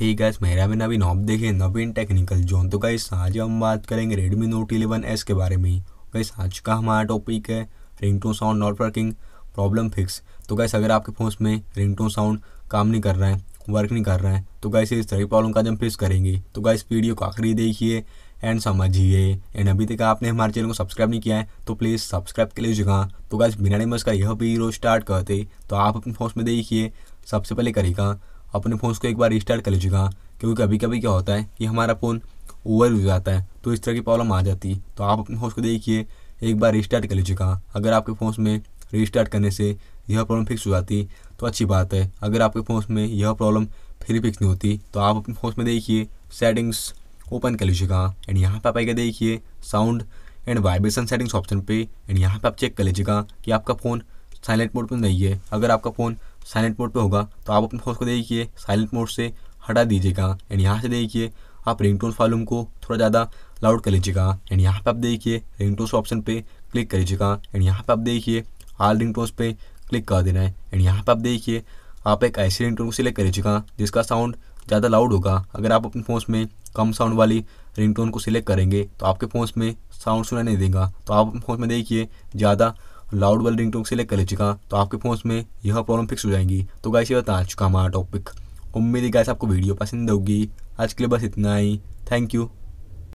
ही gas मेरा भी नवीन नॉब देखे नवीन टेक्निकल जोन तो गैस आज हम बात करेंगे रेडमी नोट इलेवन एस के बारे में गैस तो आज का हमारा टॉपिक है ring tone sound not working problem fix तो गैस अगर आपके फ़ोन में रिंग टोन साउंड काम नहीं कर रहा है वर्क नहीं कर रहा है तो गैस इस तरह की प्रॉब्लम का हम फिक्स करेंगे तो गैस वीडियो को आखिरी देखिए एंड समझिए एंड अभी तक आपने हमारे चैनल को सब्सक्राइब नहीं किया है तो प्लीज़ सब्सक्राइब के लिए जगह तो गैस बिना डेमस का यह वीडियो स्टार्ट करते तो आप अपने फोन में देखिए सबसे पहले करेगा अपने फ़ोन को एक बार रिस्टार्ट कर लीजिएगा क्योंकि कभी कभी क्या होता है कि हमारा फ़ोन ओवर यूज आता है तो इस तरह की प्रॉब्लम आ जाती है तो आप अपने फ़ोन को देखिए एक बार रिस्टार्ट कर लीजिएगा अगर आपके फ़ोन में रिस्टार्ट करने से यह प्रॉब्लम फिक्स हो जाती तो अच्छी बात है अगर आपके फ़ोन में यह प्रॉब्लम फिर फिक्स नहीं होती तो आप अपने फ़ोन में देखिए सेटिंग्स ओपन कर लीजिएगा एंड यहाँ पर आप आइए देखिए sound and vibration settings option पे एंड यहाँ पे आप चेक कर लीजिएगा कि आपका फ़ोन साइलेंट मोड पर नहीं है अगर आपका फ़ोन साइलेंट मोड पर होगा तो आप अपने फ़ोन को देखिए साइलेंट मोड से हटा दीजिएगा एंड यहाँ से देखिए आप रिंग टोन वॉल्यूम को थोड़ा ज़्यादा लाउड कर लीजिएगा एंड यहाँ पर आप देखिए रिंग टोन्स ऑप्शन पर क्लिक कर लीजिएगा एंड यहाँ पर आप देखिए आल रिंग टोन्स पर क्लिक कर देना है एंड यहाँ पर आप देखिए आप एक ऐसी रिंग टोन को सिलेक्ट कर लीजिएगा जिसका साउंड ज़्यादा लाउड होगा अगर आप अपने फ़ोन में कम साउंड वाली रिंगटोन को सिलेक्ट करेंगे तो आपके फ़ोन में साउंड सुना नहीं देगा तो आप अपने फ़ोन में देखिए ज़्यादा लाउड वाली रिंगटोन सेलेक्ट कर लीजिएगा तो आपके फोन में यह प्रॉब्लम फिक्स हो जाएंगी तो गाइस ये बता चुका हमारा टॉपिक उम्मीद है गाइस आपको वीडियो पसंद होगी आज के लिए बस इतना ही थैंक यू